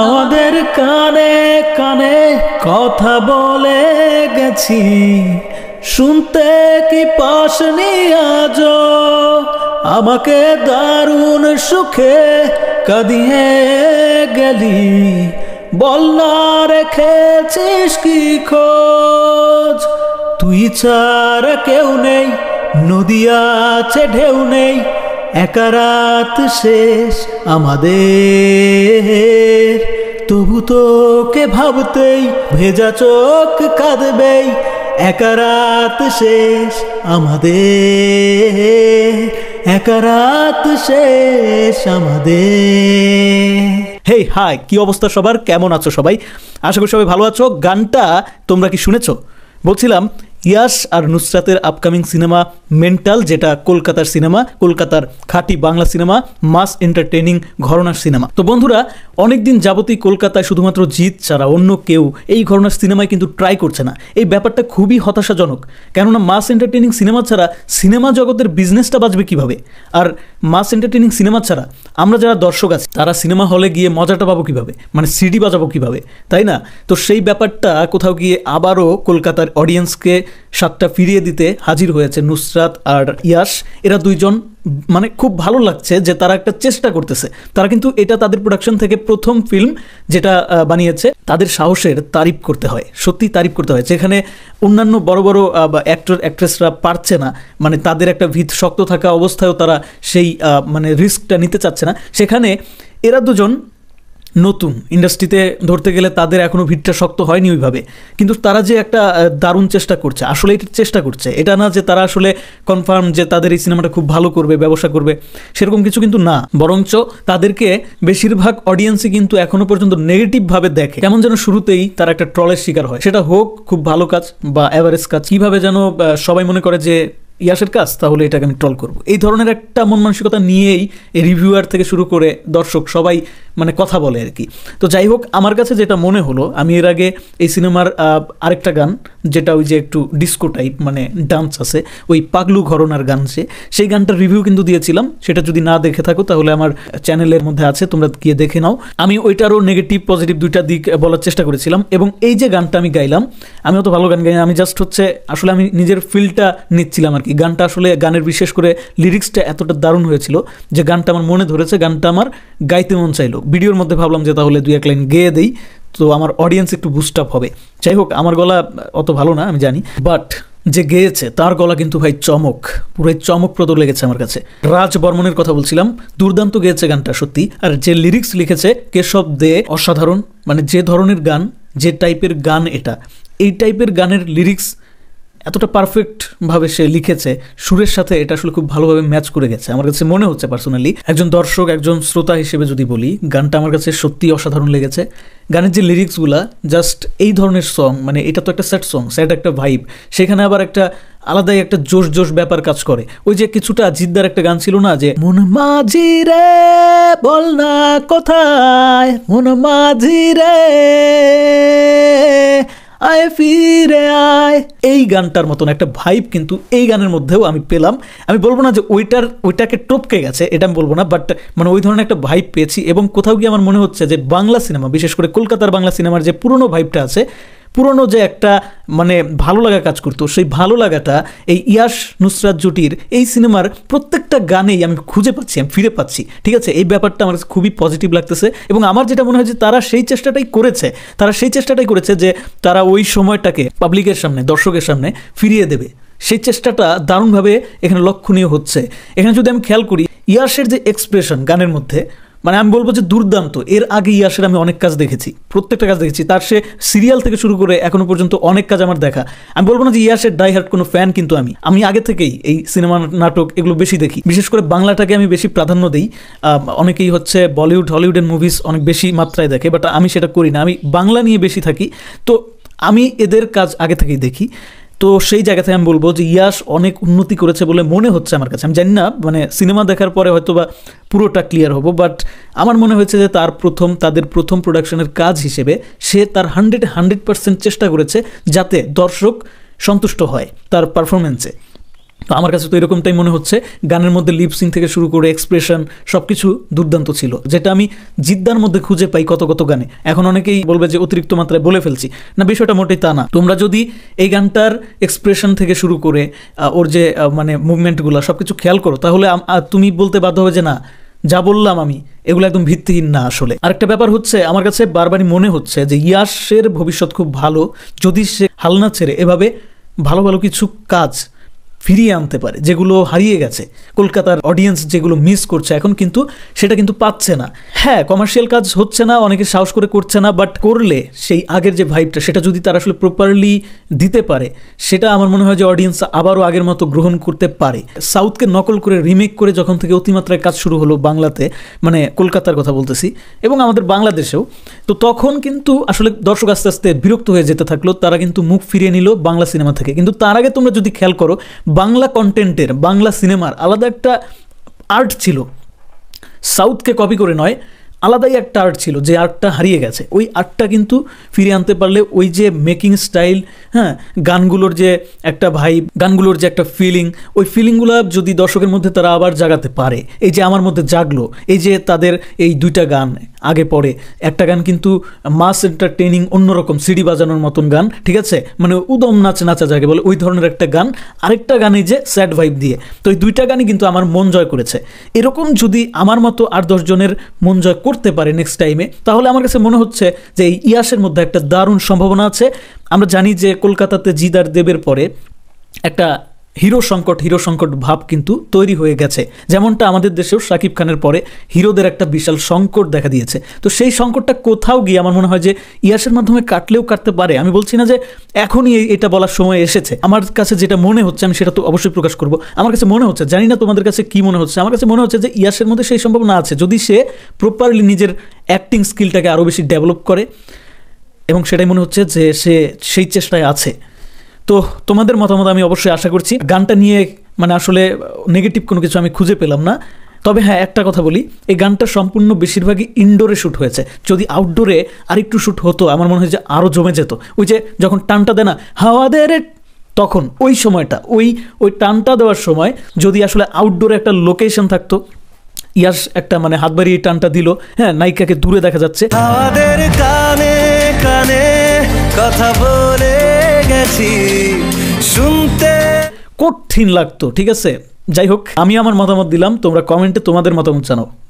আমাদের কানে কানে কথা বলে গেছি শুনতে কি পাশ আজ আমাকে দারুণ সুখে কাঁদিয়ে গেলি বল্লা রেখেছিস কি খোঁজ তুই ছাড়া কেউ নেই নদী আছে ঢেউ নেই একা রাত শেষ আমাদের তবু তোকে ভাবতেই ভেজা চোখ কাঁদবেই একা রাত শেষ আমাদের একা রাত শেষ আমাদের হেই হাই কি অবস্থা সবার কেমন আছো সবাই আশা করি সবাই ভালো আছো গানটা তোমরা কি শুনেছো বলছিলাম ইয়াস আর নুসরাতের আপকামিং সিনেমা মেন্টাল যেটা কলকাতার সিনেমা কলকাতার খাঁটি বাংলা সিনেমা মাস এন্টারটেনিং ঘরনার সিনেমা তো বন্ধুরা অনেকদিন যাবতীয় কলকাতায় শুধুমাত্র জিত ছাড়া অন্য কেউ এই ঘরনার সিনেমায় কিন্তু ট্রাই করছে না এই ব্যাপারটা খুবই হতাশাজনক কেননা মাস এন্টারটেনিং সিনেমা ছাড়া সিনেমা জগতের বিজনেসটা বাঁচবে কিভাবে আর মাস এন্টারটেনিং সিনেমা ছাড়া আমরা যারা দর্শক আছি তারা সিনেমা হলে গিয়ে মজাটা পাবো কীভাবে মানে সিডি বাজাবো কীভাবে তাই না তো সেই ব্যাপারটা কোথাও গিয়ে আবারও কলকাতার অডিয়েন্সকে স্বাদটা ফিরিয়ে দিতে হাজির হয়েছে নুসরাত আর ইয়াস এরা দুইজন মানে খুব ভালো লাগছে যে তারা একটা চেষ্টা করতেছে তারা কিন্তু এটা তাদের প্রোডাকশন থেকে প্রথম ফিল্ম যেটা বানিয়েছে তাদের সাহসের তারিফ করতে হয় সত্যি তারিফ করতে হয় যেখানে অন্যান্য বড় বড় অ্যাক্টর অ্যাক্ট্রেসরা পারছে না মানে তাদের একটা ভিত শক্ত থাকা অবস্থায়ও তারা সেই মানে রিস্কটা নিতে চাচ্ছে না সেখানে এরা দুজন নতুন ইন্ডাস্ট্রিতে ধরতে গেলে তাদের এখনও ভিড়টা শক্ত হয়নি ওইভাবে কিন্তু তারা যে একটা দারুণ চেষ্টা করছে আসলে এটা চেষ্টা করছে এটা না যে তারা আসলে কনফার্ম যে তাদের এই সিনেমাটা খুব ভালো করবে ব্যবসা করবে সেরকম কিছু কিন্তু না বরঞ্চ তাদেরকে বেশিরভাগ অডিয়েন্সই কিন্তু এখনও পর্যন্ত নেগেটিভভাবে দেখে কেমন যেন শুরুতেই তারা একটা ট্রলের শিকার হয় সেটা হোক খুব ভালো কাজ বা অ্যাভারেজ কাজ কীভাবে যেন সবাই মনে করে যে ইয়াসের কাজ তাহলে এটাকে আমি ট্রল করব এই ধরনের একটা মন মানসিকতা নিয়েই রিভিউয়ার থেকে শুরু করে দর্শক সবাই মানে কথা বলে আর কি তো যাই হোক আমার কাছে যেটা মনে হলো আমি এর আগে এই সিনেমার আরেকটা গান যেটা ওই যে একটু ডিস্কো টাইপ মানে ডান্স আছে ওই পাগলু ঘরনার গান সে সেই গানটার রিভিউ কিন্তু দিয়েছিলাম সেটা যদি না দেখে থাকো তাহলে আমার চ্যানেলের মধ্যে আছে তোমরা গিয়ে দেখে নাও আমি ওইটারও নেগেটিভ পজিটিভ দুইটা দিক বলার চেষ্টা করেছিলাম এবং এই যে গানটা আমি গাইলাম আমি অত ভালো গান গাই আমি জাস্ট হচ্ছে আসলে আমি নিজের ফিলটা নিচ্ছিলাম আর কি গানটা আসলে গানের বিশেষ করে লিরিক্সটা এতটা দারুণ হয়েছিল যে গানটা আমার মনে ধরেছে গানটা আমার গাইতে মন চাইলো ভিডিওর মধ্যে ভাবলাম যে তাহলে দুই এক লাইন গেয়ে দেই তো আমার অডিয়েন্স একটু বুস্ট আপ হবে যাই হোক আমার গলা অত ভালো না আমি জানি বাট যে গেয়েছে তার গলা কিন্তু ভাই চমক চমক চমকপ্রদ লেগেছে আমার কাছে রাজ বর্মনের কথা বলছিলাম দুর্দান্ত গেয়েছে গানটা সত্যি আর যে লিরিক্স লিখেছে কেশব দে অসাধারণ মানে যে ধরনের গান যে টাইপের গান এটা এই টাইপের গানের লিরিক্স এতটা পারফেক্টভাবে সে লিখেছে সুরের সাথে এটা আসলে খুব ভালোভাবে ম্যাচ করে গেছে আমার কাছে মনে হচ্ছে পার্সোনালি একজন দর্শক একজন শ্রোতা হিসেবে যদি বলি গানটা আমার কাছে সত্যিই অসাধারণ লেগেছে গানের যে লিরিক্সগুলা জাস্ট এই ধরনের সং মানে এটা তো একটা স্যাট সং স্যাট একটা ভাইব সেখানে আবার একটা আলাদাই একটা জোশ জোশ ব্যাপার কাজ করে ওই যে কিছুটা জিদ্দার একটা গান ছিল না যে মন মাঝি রে বল না কোথায় মন মাঝি রে আয় ফিরে আয় এই গানটার মতন একটা ভাইব কিন্তু এই গানের মধ্যেও আমি পেলাম আমি বলবো না যে ওইটার ওইটাকে টপকে গেছে এটা আমি বলবো না বাট মানে ওই ধরনের একটা ভাইব পেয়েছি এবং কোথাও গিয়ে আমার মনে হচ্ছে যে বাংলা সিনেমা বিশেষ করে কলকাতার বাংলা সিনেমার যে পুরনো ভাইবটা আছে পুরনো যে একটা মানে ভালো লাগা কাজ করতো সেই ভালো লাগাটা এই ইয়াস নুসরাত জুটির এই সিনেমার প্রত্যেকটা গানেই আমি খুঁজে পাচ্ছি আমি ফিরে পাচ্ছি ঠিক আছে এই ব্যাপারটা আমার কাছে খুবই পজিটিভ লাগতেছে এবং আমার যেটা মনে হয় যে তারা সেই চেষ্টাটাই করেছে তারা সেই চেষ্টাটাই করেছে যে তারা ওই সময়টাকে পাবলিকের সামনে দর্শকের সামনে ফিরিয়ে দেবে সেই চেষ্টাটা দারুণভাবে এখানে লক্ষণীয় হচ্ছে এখানে যদি আমি খেয়াল করি ইয়াসের যে এক্সপ্রেশন গানের মধ্যে মানে আমি বলবো যে দুর্দান্ত এর আগে ইয়াসের আমি অনেক কাজ দেখেছি প্রত্যেকটা কাজ দেখেছি তার সে সিরিয়াল থেকে শুরু করে এখনো পর্যন্ত অনেক কাজ আমার দেখা আমি বলবো না যে ইয়াসের ডাই হার্ট কোনো ফ্যান কিন্তু আমি আমি আগে থেকেই এই সিনেমা নাটক এগুলো বেশি দেখি বিশেষ করে বাংলাটাকে আমি বেশি প্রাধান্য দিই অনেকেই হচ্ছে বলিউড হলিউডের মুভিস অনেক বেশি মাত্রায় দেখে বাট আমি সেটা করি না আমি বাংলা নিয়ে বেশি থাকি তো আমি এদের কাজ আগে থেকেই দেখি তো সেই জায়গা থেকে আমি বলবো যে ইয়াস অনেক উন্নতি করেছে বলে মনে হচ্ছে আমার কাছে আমি জানি না মানে সিনেমা দেখার পরে হয়তো বা পুরোটা ক্লিয়ার হবো বাট আমার মনে হয়েছে যে তার প্রথম তাদের প্রথম প্রোডাকশনের কাজ হিসেবে সে তার হান্ড্রেড হান্ড্রেড পার্সেন্ট চেষ্টা করেছে যাতে দর্শক সন্তুষ্ট হয় তার পারফরমেন্সে তো আমার কাছে তো এরকমটাই মনে হচ্ছে গানের মধ্যে লিপসিং থেকে শুরু করে এক্সপ্রেশন সব কিছু দুর্দান্ত ছিল যেটা আমি জিদ্দার মধ্যে খুঁজে পাই কত কত গানে এখন অনেকেই বলবে যে অতিরিক্ত মাত্রায় বলে ফেলছি না বিষয়টা মোটেই তা না তোমরা যদি এই গানটার এক্সপ্রেশন থেকে শুরু করে ওর যে মানে মুভমেন্টগুলো সব কিছু খেয়াল করো তাহলে তুমি বলতে বাধ্য হবে যে না যা বললাম আমি এগুলো একদম ভিত্তিহীন না আসলে আরেকটা ব্যাপার হচ্ছে আমার কাছে বারবারই মনে হচ্ছে যে ইয়াসের ভবিষ্যৎ খুব ভালো যদি সে হালনা ছেড়ে এভাবে ভালো ভালো কিছু কাজ ফিরিয়ে আনতে পারে যেগুলো হারিয়ে গেছে কলকাতার অডিয়েন্স যেগুলো মিস করছে এখন কিন্তু সেটা কিন্তু পাচ্ছে না হ্যাঁ কমার্শিয়াল কাজ হচ্ছে না অনেকে সাহস করে করছে না বাট করলে সেই আগের যে ভাইবটা সেটা যদি তারা আসলে প্রপারলি দিতে পারে সেটা আমার মনে হয় যে অডিয়েন্স আবারও আগের মতো গ্রহণ করতে পারে সাউথকে নকল করে রিমেক করে যখন থেকে অতিমাত্রায় কাজ শুরু হলো বাংলাতে মানে কলকাতার কথা বলতেছি এবং আমাদের বাংলাদেশেও তো তখন কিন্তু আসলে দর্শক আস্তে আস্তে বিরক্ত হয়ে যেতে থাকলো তারা কিন্তু মুখ ফিরিয়ে নিল বাংলা সিনেমা থেকে কিন্তু তার আগে তোমরা যদি খেয়াল করো বাংলা কন্টেন্টের বাংলা সিনেমার আলাদা একটা আর্ট ছিল সাউথকে কপি করে নয় আলাদাই একটা আর্ট ছিল যে আর্টটা হারিয়ে গেছে ওই আর্টটা কিন্তু ফিরে আনতে পারলে ওই যে মেকিং স্টাইল হ্যাঁ গানগুলোর যে একটা ভাই গানগুলোর যে একটা ফিলিং ওই ফিলিংগুলো যদি দর্শকের মধ্যে তারা আবার জাগাতে পারে এই যে আমার মধ্যে জাগলো এই যে তাদের এই দুইটা গান আগে পরে একটা গান কিন্তু মাস এন্টারটেনিং অন্যরকম সিডি বাজানোর মতন গান ঠিক আছে মানে উদম নাচ নাচা যাকে বলে ওই ধরনের একটা গান আরেকটা গানে যে স্যাড ভাইব দিয়ে তো এই দুইটা গানই কিন্তু আমার মন জয় করেছে এরকম যদি আমার মতো আর দশজনের মন জয় করতে পারে নেক্সট টাইমে তাহলে আমার কাছে মনে হচ্ছে যে এই ইয়াসের মধ্যে একটা দারুণ সম্ভাবনা আছে আমরা জানি যে কলকাতাতে জিদার দেবের পরে একটা হিরো সংকট হিরো সংকট ভাব কিন্তু তৈরি হয়ে গেছে যেমনটা আমাদের দেশেও শাকিব খানের পরে হিরোদের একটা বিশাল সংকট দেখা দিয়েছে তো সেই সংকটটা কোথাও গিয়ে আমার মনে হয় যে ইয়াসের মাধ্যমে কাটলেও কাটতে পারে আমি বলছি না যে এখনই এটা বলার সময় এসেছে আমার কাছে যেটা মনে হচ্ছে আমি সেটা তো অবশ্যই প্রকাশ করব আমার কাছে মনে হচ্ছে জানি না তোমাদের কাছে কি মনে হচ্ছে আমার কাছে মনে হচ্ছে যে ইয়াসের মধ্যে সেই সম্ভাবনা আছে যদি সে প্রপারলি নিজের অ্যাক্টিং স্কিলটাকে আরও বেশি ডেভেলপ করে এবং সেটাই মনে হচ্ছে যে সে সেই চেষ্টায় আছে তো তোমাদের মতামত আমি অবশ্যই আশা করছি গানটা নিয়ে মানে আসলে নেগেটিভ কোনো কিছু আমি খুঁজে পেলাম না তবে হ্যাঁ একটা কথা বলি এই গানটা সম্পূর্ণ বেশিরভাগই ইনডোরে শ্যুট হয়েছে যদি আউটডোরে আরেকটু শ্যুট হতো আমার মনে হয় যে আরও জমে যেত ওই যে যখন টানটা দেয় না হাওয়া দে রে তখন ওই সময়টা ওই ওই টানটা দেওয়ার সময় যদি আসলে আউটডোরে একটা লোকেশন থাকতো ইয়াস একটা মানে হাত বাড়িয়ে টানটা দিল হ্যাঁ নায়িকাকে দূরে দেখা যাচ্ছে কানে কানে কথা বলে গেছি শুনতে কঠিন লাগতো ঠিক আছে যাই হোক আমি আমার মতামত দিলাম তোমরা কমেন্টে তোমাদের মতামত জানাও